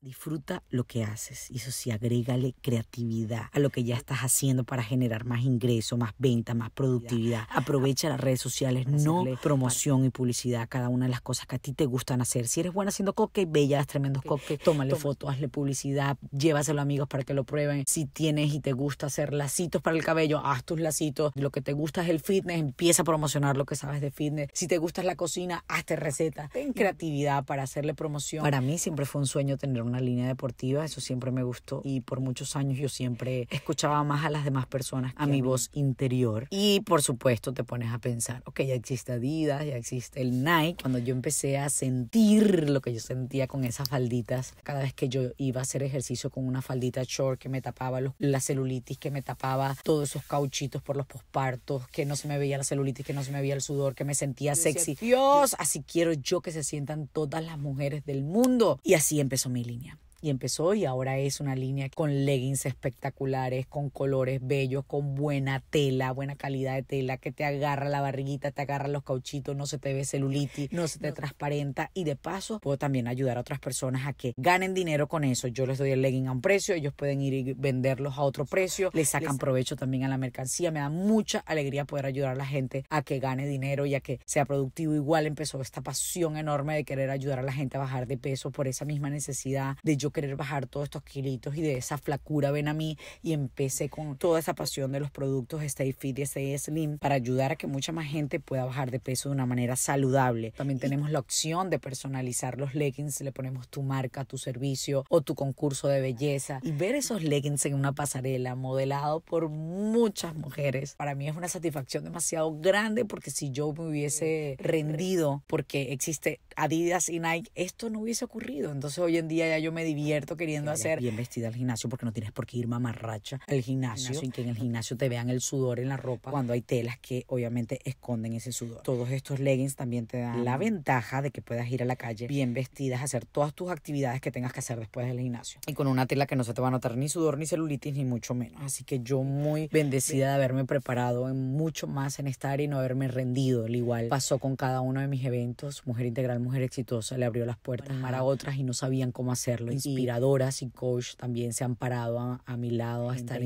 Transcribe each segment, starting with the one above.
Disfruta lo que haces y eso sí, agrégale creatividad a lo que ya estás haciendo para generar más ingreso, más venta, más productividad. Aprovecha las redes sociales, no promoción y publicidad, cada una de las cosas que a ti te gustan hacer. Si eres buena haciendo coque bellas, tremendos coque. tómale fotos, hazle publicidad, llévaselo a amigos para que lo prueben. Si tienes y te gusta hacer lacitos para el cabello, haz tus lacitos. Lo que te gusta es el fitness, empieza a promocionar lo que sabes de fitness. Si te gusta la cocina, hazte recetas. Ten creatividad para hacerle promoción. Para mí siempre fue un sueño tener una línea deportiva, eso siempre me gustó y por muchos años yo siempre escuchaba más a las demás personas, a mi voz interior y por supuesto te pones a pensar, ok, ya existe Adidas, ya existe el Nike, cuando yo empecé a sentir lo que yo sentía con esas falditas, cada vez que yo iba a hacer ejercicio con una faldita short que me tapaba los, la celulitis, que me tapaba todos esos cauchitos por los pospartos, que no se me veía la celulitis, que no se me veía el sudor, que me sentía sexy. Dios, así quiero yo que se sientan todas las mujeres del mundo. Y así empezó mi línea. línea. y empezó y ahora es una línea con leggings espectaculares, con colores bellos, con buena tela, buena calidad de tela, que te agarra la barriguita, te agarra los cauchitos, no se te ve celulitis, no se te transparenta y de paso puedo también ayudar a otras personas a que ganen dinero con eso. Yo les doy el legging a un precio, ellos pueden ir y venderlos a otro precio, les sacan provecho también a la mercancía. Me da mucha alegría poder ayudar a la gente a que gane dinero y a que sea productivo. Igual empezó esta pasión enorme de querer ayudar a la gente a bajar de peso por esa misma necesidad de yo querer bajar todos estos kilitos y de esa flacura ven a mí y empecé con toda esa pasión de los productos Stay este Fit y Stay este Slim para ayudar a que mucha más gente pueda bajar de peso de una manera saludable. También tenemos la opción de personalizar los leggings, le ponemos tu marca, tu servicio o tu concurso de belleza y ver esos leggings en una pasarela modelado por muchas mujeres. Para mí es una satisfacción demasiado grande porque si yo me hubiese rendido porque existe Adidas y Nike, esto no hubiese ocurrido. Entonces hoy en día ya yo me divido queriendo hacer. Bien vestida al gimnasio porque no tienes por qué ir mamarracha al gimnasio, sin que en el gimnasio te vean el sudor en la ropa cuando hay telas que obviamente esconden ese sudor. Todos estos leggings también te dan la ventaja de que puedas ir a la calle bien vestidas, hacer todas tus actividades que tengas que hacer después del gimnasio y con una tela que no se te va a notar ni sudor ni celulitis ni mucho menos. Así que yo muy bendecida de haberme preparado en mucho más en esta área y no haberme rendido. El igual pasó con cada uno de mis eventos, Mujer Integral, Mujer Exitosa, le abrió las puertas a otras y no sabían cómo hacerlo inspiradoras y coach también se han parado a, mi lado a estar a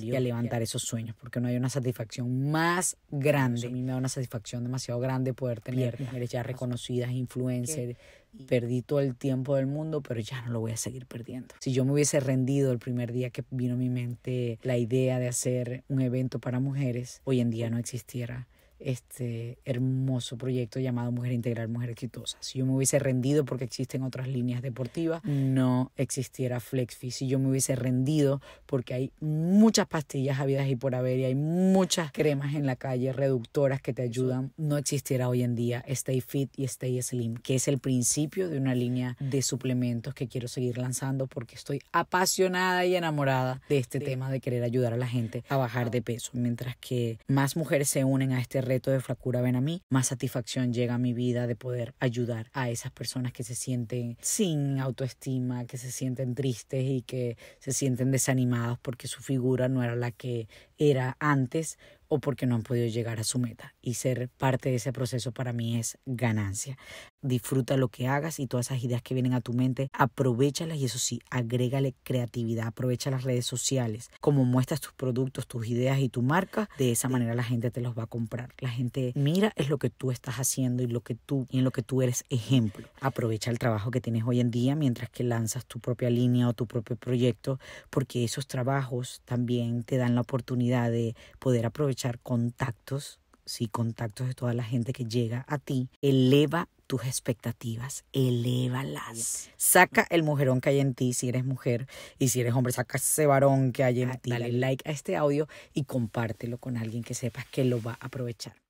y a levantar esos sueños, porque no hay una satisfacción más grande. a mí me da una satisfacción demasiado grande poder tener mujeres ya reconocidas, influencers. Perdí todo el tiempo del mundo, pero ya no lo voy a seguir perdiendo. Si yo me hubiese rendido el primer día que vino a mi mente la idea de hacer un evento para mujeres, hoy en día no existiera este hermoso proyecto llamado Mujer Integral, Mujer Exitosa. Si yo me hubiese rendido porque existen otras líneas deportivas, no existiera FlexFit. Si yo me hubiese rendido porque hay muchas pastillas habidas y por haber y hay muchas cremas en la calle reductoras que te ayudan, no existiera hoy en día Stay Fit y Stay Slim, que es el principio de una línea de suplementos que quiero seguir lanzando porque estoy apasionada y enamorada de este tema de querer ayudar a la gente a bajar ah. de peso. Mientras que más mujeres se unen a este reto, de fracura ven a mí, más satisfacción llega a mi vida de poder ayudar a esas personas que se sienten sin autoestima, que se sienten tristes y que se sienten desanimados porque su figura no era la que era antes o porque no han podido llegar a su meta. Y ser parte de ese proceso para mí es ganancia. Disfruta lo que hagas y todas esas ideas que vienen a tu mente, aprovechalas y eso sí, agrégale creatividad, aprovecha las redes sociales, como muestras tus productos, tus ideas y tu marca, de esa manera la gente te los va a comprar. La gente mira es lo que tú estás haciendo y lo que tú y en lo que tú eres ejemplo. Aprovecha el trabajo que tienes hoy en día mientras que lanzas tu propia línea o tu propio proyecto, porque esos trabajos también te dan la oportunidad de poder aprovechar contactos, sí, contactos de toda la gente que llega a ti, eleva tus expectativas, elévalas. Saca el mujerón que hay en ti si eres mujer y si eres hombre, saca ese varón que hay en ah, ti. Dale like a este audio y compártelo con alguien que sepas que lo va a aprovechar.